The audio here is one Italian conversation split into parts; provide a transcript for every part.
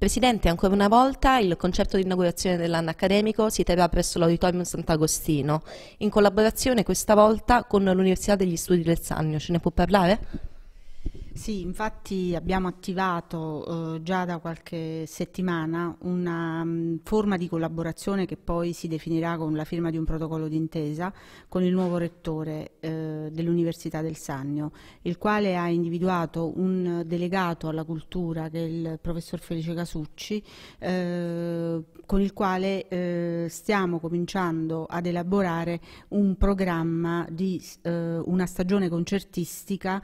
Presidente, ancora una volta il concerto di inaugurazione dell'anno accademico si terrà presso l'Auditorium Sant'Agostino, in collaborazione questa volta con l'Università degli Studi del Sannio. Ce ne può parlare? Sì, infatti abbiamo attivato eh, già da qualche settimana una m, mm, forma di collaborazione che poi si definirà con la firma di un protocollo d'intesa con il nuovo rettore eh, dell'Università del Sannio, il quale ha individuato un delegato alla cultura che è il professor Felice Casucci, eh, con il quale eh, stiamo cominciando ad elaborare un programma di eh, una stagione concertistica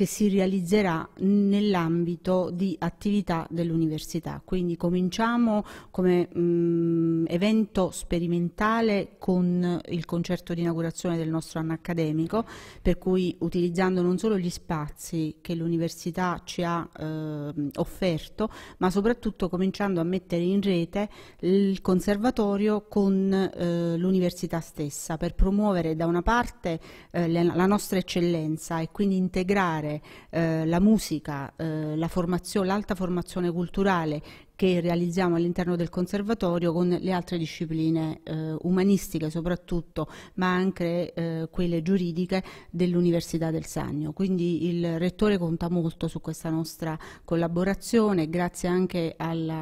che si realizzerà nell'ambito di attività dell'università. Quindi cominciamo come mh, mm, evento sperimentale con il concerto di inaugurazione del nostro anno accademico, per cui utilizzando non solo gli spazi che l'università ci ha eh, offerto, ma soprattutto cominciando a mettere in rete il conservatorio con eh, l'università stessa per promuovere da una parte eh, la nostra eccellenza e quindi integrare eh, la musica, eh, la formazione, l'alta formazione culturale, che realizziamo all'interno del conservatorio con le altre discipline eh, umanistiche soprattutto, ma anche eh, quelle giuridiche dell'Università del Sannio. Quindi il Rettore conta molto su questa nostra collaborazione, grazie anche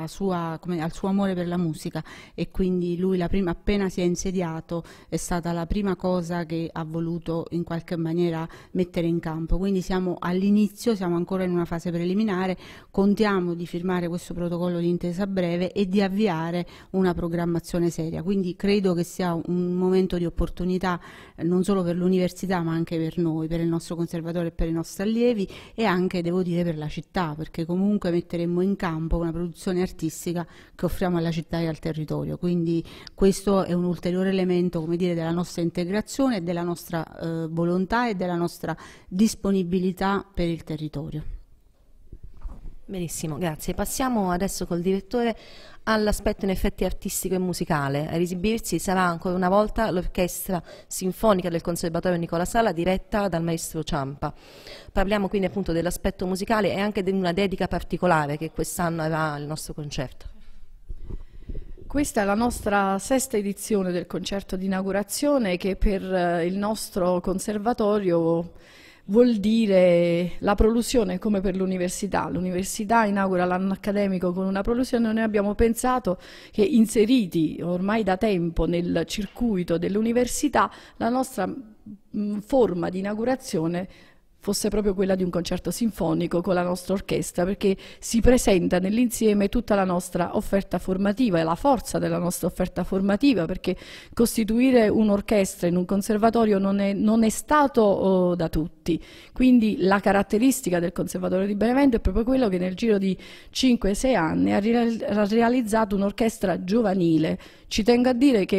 sua, come, al suo amore per la musica e quindi lui prima, appena si è insediato è stata la prima cosa che ha voluto in qualche maniera mettere in campo. Quindi siamo all'inizio, siamo ancora in una fase preliminare, contiamo di firmare questo protocollo di un'intesa breve e di avviare una programmazione seria. Quindi credo che sia un momento di opportunità eh, non solo per l'università ma anche per noi, per il nostro conservatore e per i nostri allievi e anche devo dire per la città perché comunque metteremo in campo una produzione artistica che offriamo alla città e al territorio. Quindi questo è un ulteriore elemento dire, della nostra integrazione, della nostra eh, volontà e della nostra disponibilità per il territorio. Benissimo, grazie. Passiamo adesso col direttore all'aspetto in effetti artistico e musicale. A esibirsi sarà ancora una volta l'Orchestra Sinfonica del Conservatorio Nicola Sala diretta dal maestro Ciampa. Parliamo quindi appunto dell'aspetto musicale e anche di una dedica particolare che quest'anno avrà il nostro concerto. Questa è la nostra sesta edizione del concerto di inaugurazione che per eh, il nostro conservatorio vuol dire la prolusione come per l'università. L'università inaugura l'anno accademico con una prolusione, noi abbiamo pensato che inseriti ormai da tempo nel circuito dell'università la nostra mh, mm, forma di inaugurazione fosse proprio quella di un concerto sinfonico con la nostra orchestra, perché si presenta nell'insieme tutta la nostra offerta formativa e la forza della nostra offerta formativa, perché costituire un'orchestra in un conservatorio non è, non è stato oh, da tutti tutti. Quindi la caratteristica del Conservatorio di Benevento è proprio quello che nel giro di 5-6 anni ha, realizzato un'orchestra giovanile. Ci tengo a dire che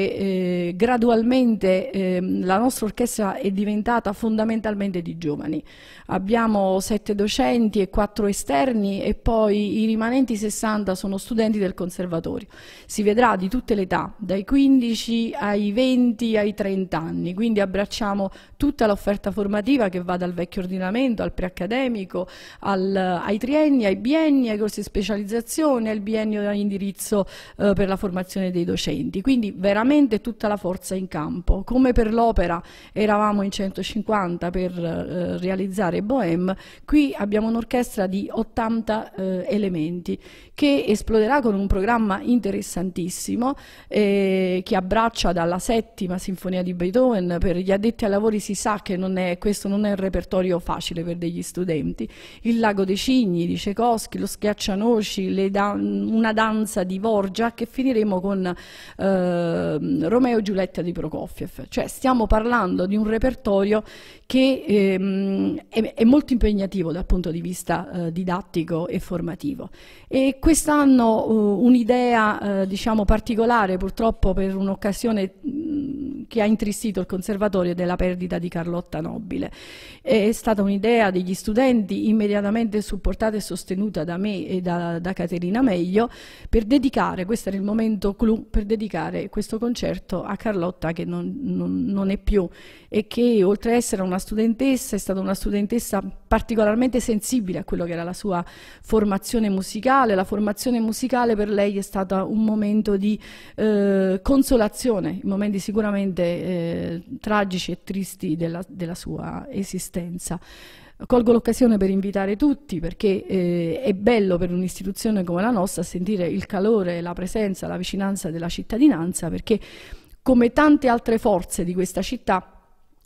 eh, gradualmente eh, la nostra orchestra è diventata fondamentalmente di giovani. Abbiamo 7 docenti e 4 esterni e poi i rimanenti 60 sono studenti del Conservatorio. Si vedrà di tutte le età, dai 15 ai 20 ai 30 anni, quindi abbracciamo tutta l'offerta formativa che va dal vecchio ordinamento al preaccademico, al, ai trienni, ai bienni, ai corsi di specializzazione, al biennio di indirizzo eh, per la formazione dei docenti. Quindi veramente tutta la forza in campo. Come per l'opera eravamo in 150 per eh, realizzare Bohème, qui abbiamo un'orchestra di 80 eh, elementi che esploderà con un programma interessantissimo eh, che abbraccia dalla settima sinfonia di Beethoven, per gli addetti ai lavori si sa che non è, questo non è il repertorio facile per degli studenti. Il Lago dei Cigni di Cecoschi, lo Schiaccianoci, dan una danza di Vorgiak che finiremo con eh, Romeo e Giulietta di Prokofiev. Cioè stiamo parlando di un repertorio che ehm, è, è, molto impegnativo dal punto di vista eh, didattico e formativo. E quest'anno uh, un'idea eh, diciamo particolare purtroppo per un'occasione che ha intristito il conservatorio della perdita di Carlotta Nobile. È stata un'idea degli studenti immediatamente supportata e sostenuta da me e da, da Caterina Meglio per dedicare, questo era il momento clou, per dedicare questo concerto a Carlotta che non, non, non è più e che oltre ad essere una studentessa è stata una studentessa particolarmente sensibile a quello che era la sua formazione musicale. La formazione musicale per lei è stata un momento di eh, consolazione, in momenti sicuramente veramente eh, tragici e tristi della, della sua esistenza. Colgo l'occasione per invitare tutti perché eh, è bello per un'istituzione come la nostra sentire il calore, la presenza, la vicinanza della cittadinanza perché come tante altre forze di questa città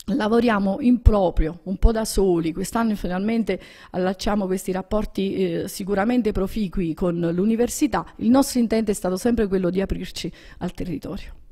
Lavoriamo in proprio, un po' da soli, quest'anno finalmente allacciamo questi rapporti eh, sicuramente proficui con l'università, il nostro intento è stato sempre quello di aprirci al territorio.